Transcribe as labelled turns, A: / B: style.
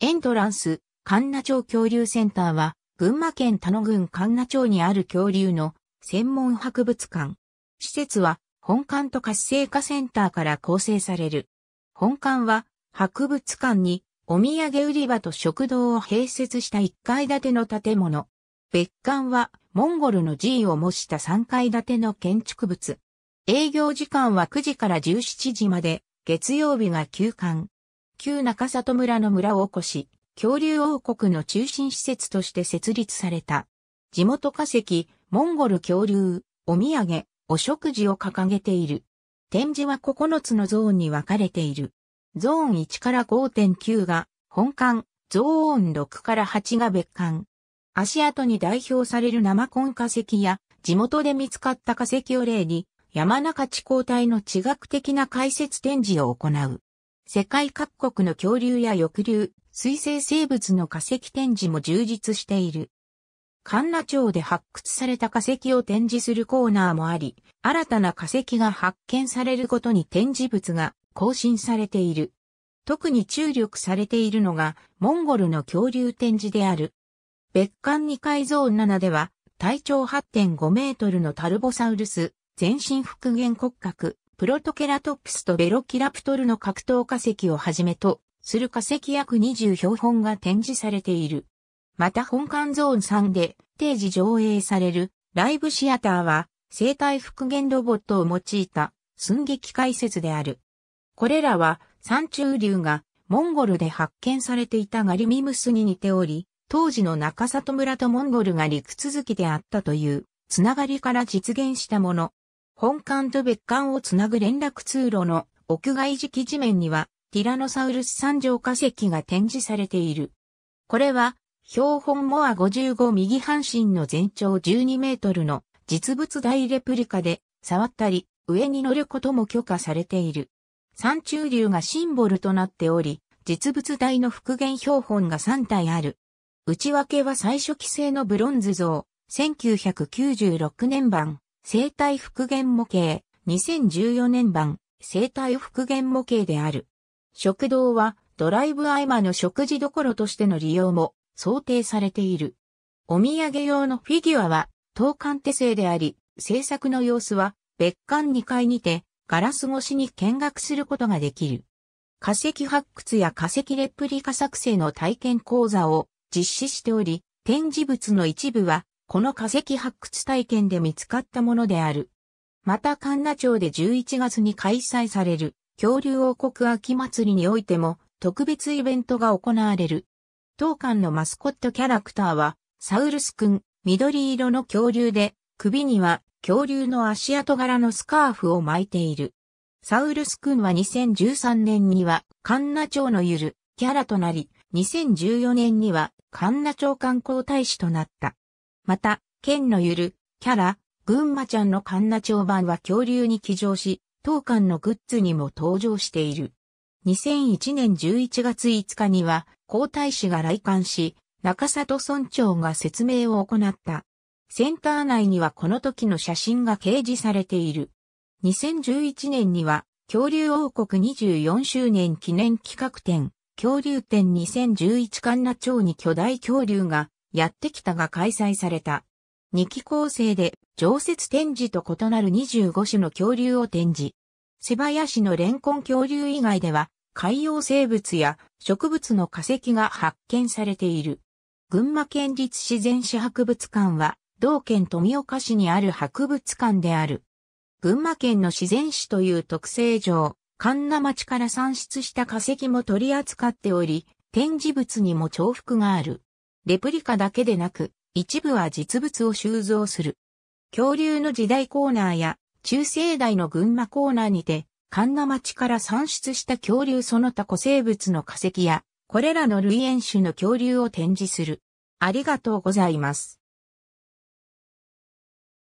A: エントランス、神奈町恐竜センターは、群馬県田野郡神奈町にある恐竜の専門博物館。施設は、本館と活性化センターから構成される。本館は、博物館に、お土産売り場と食堂を併設した1階建ての建物。別館は、モンゴルの G を模した3階建ての建築物。営業時間は9時から17時まで、月曜日が休館。旧中里村の村を起こし、恐竜王国の中心施設として設立された。地元化石、モンゴル恐竜、お土産、お食事を掲げている。展示は9つのゾーンに分かれている。ゾーン1から5.9が本館、ゾーン6から8が別館。足跡に代表される生コン化石や地元で見つかった化石を例に山中地交帯の地学的な解説展示を行う。世界各国の恐竜や翼竜、水生生物の化石展示も充実している。神奈町で発掘された化石を展示するコーナーもあり、新たな化石が発見されるごとに展示物が更新されている。特に注力されているのが、モンゴルの恐竜展示である。別館2階ゾーン7では、体長8.5メートルのタルボサウルス、全身復元骨格、プロトケラトプスとベロキラプトルの格闘化石をはじめとする化石約20標本が展示されている。また本館ゾーン3で定時上映されるライブシアターは生体復元ロボットを用いた寸劇解説である。これらは山中流がモンゴルで発見されていたガリミムスに似ており、当時の中里村とモンゴルが陸続きであったというつながりから実現したもの。本館と別館をつなぐ連絡通路の屋外敷地面には、ティラノサウルス山上化石が展示されている。これは、標本モア55右半身の全長12メートルの実物大レプリカで、触ったり、上に乗ることも許可されている。山中流がシンボルとなっており、実物大の復元標本が3体ある。内訳は最初期製のブロンズ像、1996年版。生体復元模型、2014年版、生体復元模型である。食堂は、ドライブ合間の食事どころとしての利用も想定されている。お土産用のフィギュアは、等間手製であり、制作の様子は、別館2階にて、ガラス越しに見学することができる。化石発掘や化石レプリカ作成の体験講座を実施しており、展示物の一部はこの化石発掘体験で見つかったものである。また神奈町で11月に開催される恐竜王国秋祭りにおいても特別イベントが行われる。当館のマスコットキャラクターはサウルス君、緑色の恐竜で首には恐竜の足跡柄のスカーフを巻いている。サウルス君は2013年には神奈町のゆるキャラとなり、2014年には神奈町観光大使となった。また、剣のゆる、キャラ、群馬ちゃんのカンナ町版は恐竜に騎乗し、当館のグッズにも登場している。2001年11月5日には、皇太子が来館し、中里村長が説明を行った。センター内にはこの時の写真が掲示されている。2011年には、恐竜王国24周年記念企画展、恐竜展2011カンナ町に巨大恐竜がやってきたが開催された。2期構成で常設展示と異なる25種の恐竜を展示。瀬林のレンコン恐竜以外では海洋生物や植物の化石が発見されている。群馬県立自然史博物館は同県富岡市にある博物館である。群馬県の自然史という特性上、神奈町から産出した化石も取り扱っており、展示物にも重複がある。レプリカだけでなく、一部は実物を収蔵する。恐竜の時代コーナーや、中世代の群馬コーナーにて、神奈町から産出した恐竜その他古生物の化石や、これらの類演種の恐竜を展示する。ありがとうございます。